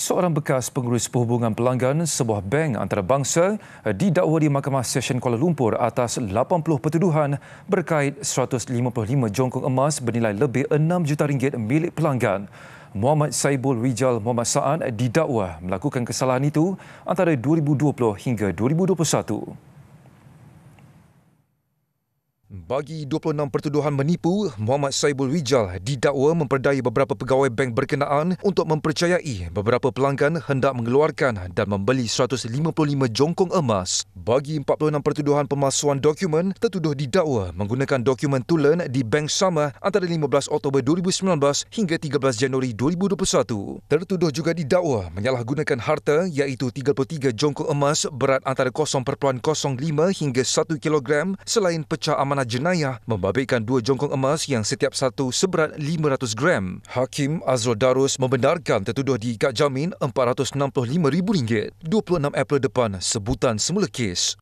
Seorang bekas pengurus perhubungan pelanggan sebuah bank antarabangsa didakwa di Mahkamah Session Kuala Lumpur atas 80 pertuduhan berkait 155 jongkong emas bernilai lebih 6 juta ringgit milik pelanggan. Muhammad Saibul Rijal Muhammad Saan didakwa melakukan kesalahan itu antara 2020 hingga 2021. Bagi 26 pertuduhan menipu, Muhammad Saibul Wijal didakwa memperdaya beberapa pegawai bank berkenaan untuk mempercayai beberapa pelanggan hendak mengeluarkan dan membeli 155 jongkong emas. Bagi 46 pertuduhan pemalsuan dokumen, tertuduh didakwa menggunakan dokumen tulen di bank sama antara 15 Oktober 2019 hingga 13 Januari 2021. Tertuduh juga didakwa menyalahgunakan harta iaitu 33 jongkong emas berat antara 0.05 hingga 1 kilogram selain pecah amanah jenayah membabitkan dua jongkong emas yang setiap satu seberat 500 gram. Hakim Azrul Darus membenarkan tertuduh kak jamin RM465,000. 26 April depan, sebutan semula kes.